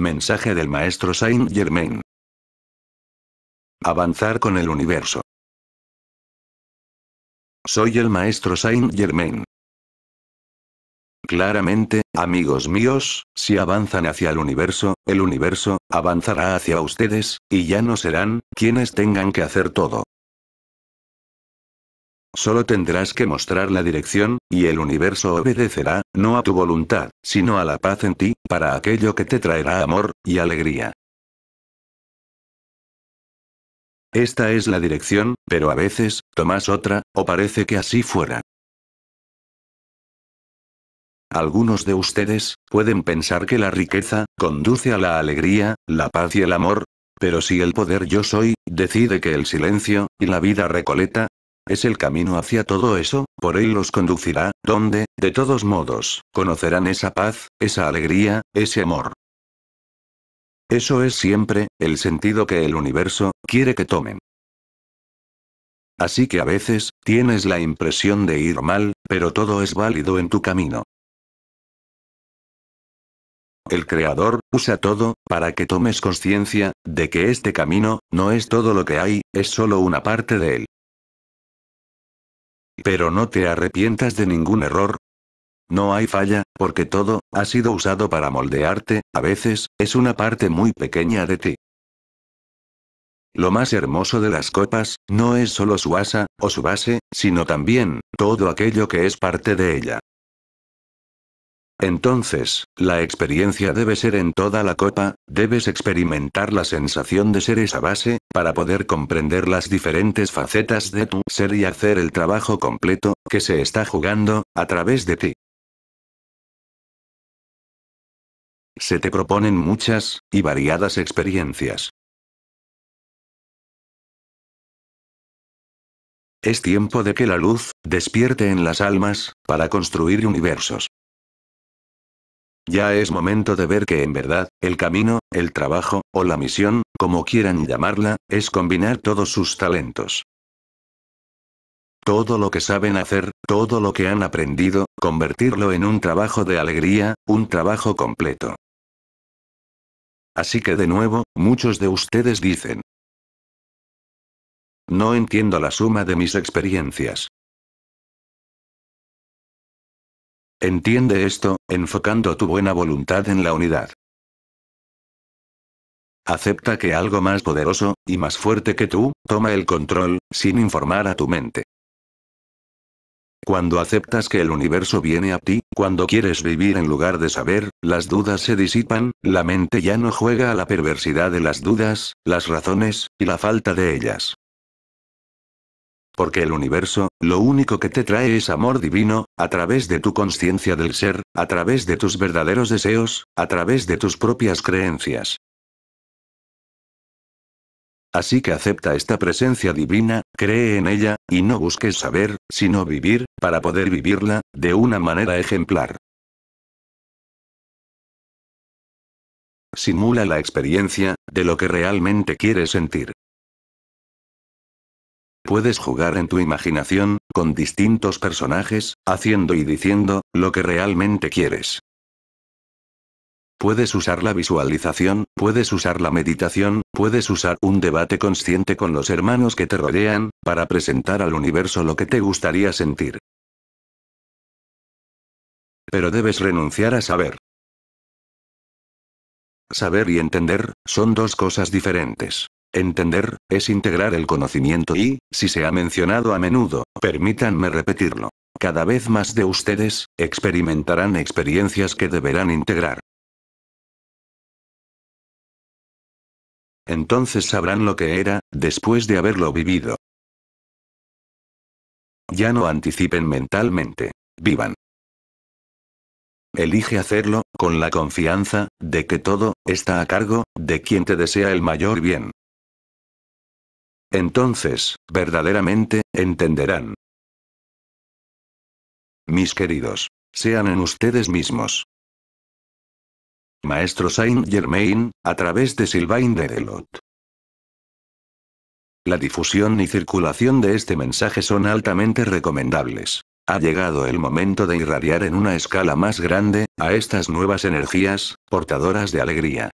Mensaje del maestro Saint Germain. Avanzar con el universo. Soy el maestro Saint Germain. Claramente, amigos míos, si avanzan hacia el universo, el universo avanzará hacia ustedes, y ya no serán quienes tengan que hacer todo. Solo tendrás que mostrar la dirección, y el universo obedecerá, no a tu voluntad, sino a la paz en ti, para aquello que te traerá amor, y alegría. Esta es la dirección, pero a veces, tomas otra, o parece que así fuera. Algunos de ustedes, pueden pensar que la riqueza, conduce a la alegría, la paz y el amor, pero si el poder yo soy, decide que el silencio, y la vida recoleta, es el camino hacia todo eso, por él los conducirá, donde, de todos modos, conocerán esa paz, esa alegría, ese amor. Eso es siempre, el sentido que el universo, quiere que tomen. Así que a veces, tienes la impresión de ir mal, pero todo es válido en tu camino. El Creador, usa todo, para que tomes conciencia, de que este camino, no es todo lo que hay, es solo una parte de él. Pero no te arrepientas de ningún error. No hay falla, porque todo, ha sido usado para moldearte, a veces, es una parte muy pequeña de ti. Lo más hermoso de las copas, no es solo su asa, o su base, sino también, todo aquello que es parte de ella. Entonces, la experiencia debe ser en toda la copa, debes experimentar la sensación de ser esa base, para poder comprender las diferentes facetas de tu ser y hacer el trabajo completo, que se está jugando, a través de ti. Se te proponen muchas, y variadas experiencias. Es tiempo de que la luz, despierte en las almas, para construir universos. Ya es momento de ver que en verdad, el camino, el trabajo, o la misión, como quieran llamarla, es combinar todos sus talentos. Todo lo que saben hacer, todo lo que han aprendido, convertirlo en un trabajo de alegría, un trabajo completo. Así que de nuevo, muchos de ustedes dicen. No entiendo la suma de mis experiencias. Entiende esto, enfocando tu buena voluntad en la unidad. Acepta que algo más poderoso, y más fuerte que tú, toma el control, sin informar a tu mente. Cuando aceptas que el universo viene a ti, cuando quieres vivir en lugar de saber, las dudas se disipan, la mente ya no juega a la perversidad de las dudas, las razones, y la falta de ellas. Porque el universo, lo único que te trae es amor divino, a través de tu conciencia del ser, a través de tus verdaderos deseos, a través de tus propias creencias. Así que acepta esta presencia divina, cree en ella, y no busques saber, sino vivir, para poder vivirla, de una manera ejemplar. Simula la experiencia, de lo que realmente quieres sentir. Puedes jugar en tu imaginación, con distintos personajes, haciendo y diciendo, lo que realmente quieres. Puedes usar la visualización, puedes usar la meditación, puedes usar un debate consciente con los hermanos que te rodean, para presentar al universo lo que te gustaría sentir. Pero debes renunciar a saber. Saber y entender, son dos cosas diferentes. Entender, es integrar el conocimiento y, si se ha mencionado a menudo, permítanme repetirlo. Cada vez más de ustedes, experimentarán experiencias que deberán integrar. Entonces sabrán lo que era, después de haberlo vivido. Ya no anticipen mentalmente. Vivan. Elige hacerlo, con la confianza, de que todo, está a cargo, de quien te desea el mayor bien. Entonces, verdaderamente, entenderán. Mis queridos, sean en ustedes mismos. Maestro Saint Germain, a través de Sylvain Delot. La difusión y circulación de este mensaje son altamente recomendables. Ha llegado el momento de irradiar en una escala más grande, a estas nuevas energías, portadoras de alegría.